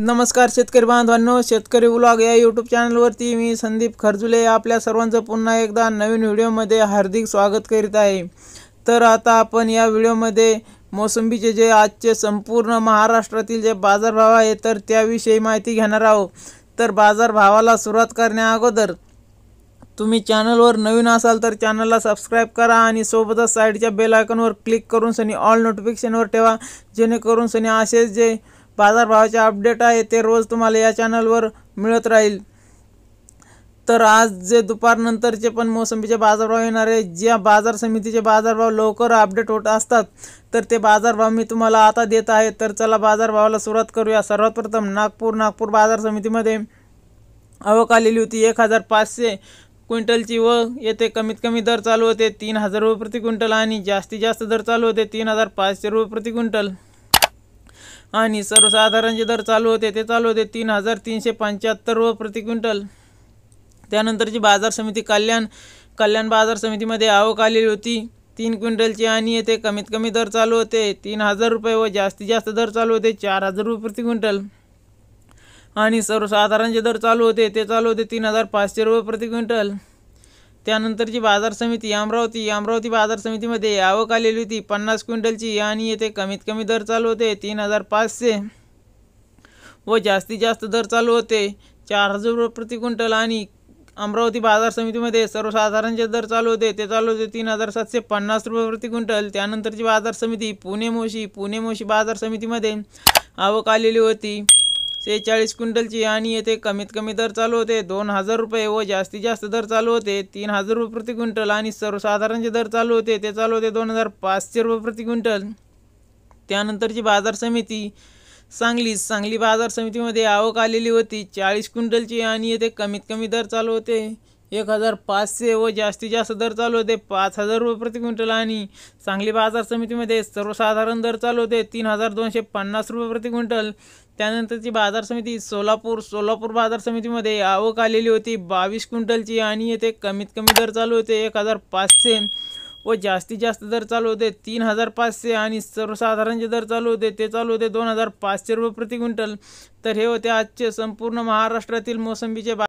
नमस्कार शेतकरी बांधवांनो शेतकरी ब्लॉग या यूट्यूब चॅनलवरती मी संदीप खरजुले आपल्या सर्वांचं पुन्हा एकदा नवीन व्हिडिओमध्ये हार्दिक स्वागत करीत आहे तर आता आपण या व्हिडिओमध्ये मोसंबीचे जे आजचे संपूर्ण महाराष्ट्रातील जे बाजारभाव आहे तर त्याविषयी माहिती घेणार आहोत तर बाजारभावाला सुरुवात करण्याअगोदर तुम्ही चॅनलवर नवीन असाल तर चॅनलला सबस्क्राईब करा आणि सोबतच साईडच्या बेल आयकॉनवर क्लिक करून सनी ऑल नोटिफिकेशनवर ठेवा जेणेकरून सनी असेच जे बाजारभावाचे अपडेट आहे ते रोज तुम्हाला या चॅनलवर मिळत राहील तर आज जे दुपारनंतरचे पण मोसंबीचे बाजारभाव येणार आहे ज्या बाजार समितीचे बाजारभाव लवकर अपडेट होत असतात तर ते बाजारभाव मी तुम्हाला आता देत आहे तर चला बाजारभावाला सुरुवात करूया सर्वात प्रथम नागपूर नागपूर बाजार समितीमध्ये आवक आलेली होती एक हजार पाचशे क्विंटलची व येथे कमीत कमी दर चालू होते तीन हजार रुपये प्रति क्विंटल आणि जास्तीत जास्त दर चालू होते तीन हजार पाचशे रुपये प्रति क्विंटल आणि सर्वसाधारण दर चालू होते ते चालू होते तीन हजार तीनशे पंच्याहत्तर रुपये प्रति क्विंटल त्यानंतरची बाजार समिती कल्याण कल्याण बाजार समितीमध्ये आवक आलेली होती तीन क्विंटलची आणि येथे कमीत कमी दर चालू होते तीन हजार रुपये व जास्तीत जास्त दर चालू होते चार हजार रुपये प्रति क्विंटल आणि सर्वसाधारण जे दर चालू होते ते चालू होते तीन हजार पाचशे रुपये प्रति क्विंटल त्यानंतरची बाजार समिती अमरावती अमरावती बाजार समितीमध्ये आवक आलेली होती पन्नास क्विंटलची आणि येथे कमीत कमी दर चालू होते तीन हजार पाचशे व जास्तीत जास्त दर चालू होते चार हजार रुपये प्रति क्विंटल आणि अमरावती बाजार समितीमध्ये सर्वसाधारण जे दर चालू होते ते चालू होते तीन हजार सातशे पन्नास रुपये प्रति क्विंटल त्यानंतरची बाजार समिती पुणे मोशी पुणे मोशी बाजार समितीमध्ये आवक आलेली होती सेहेचाळीस क्विंटलची आणि येथे कमीत कमी दर चालू होते दोन हजार रुपये व जास्तीत जास्त दर चालू होते तीन हजार रुपये प्रति क्विंटल आणि सर्वसाधारणचे दर चालू होते ते चालू होते दोन हजार पाचशे रुपये प्रति क्विंटल त्यानंतरची बाजार समिती सांगली सांगली बाजार समितीमध्ये आवक आलेली होती चाळीस क्विंटलची आणि येथे कमीत कमी दर चालू होते एक हजार पाचशे व जास्तीत जास्त दर चालू होते पाच हजार रुपये प्रति क्विंटल आणि सांगली बाजार समितीमध्ये सर्वसाधारण दर चालू होते तीन हजार दोनशे पन्नास रुपये प्रति क्विंटल त्यानंतरची बाजार समिती सोलापूर सोलापूर बाजार समितीमध्ये आवक आलेली होती बावीस क्विंटलची आणि येथे कमीत कमी दर चालू होते एक हजार पाचशे व जास्तीत जास्त दर चालू होते तीन हजार पाचशे आणि सर्वसाधारण जे दर चालू होते ते चालू होते दोन हजार पाचशे रुपये प्रति क्विंटल तर हे होते आजचे संपूर्ण महाराष्ट्रातील मोसंबीचे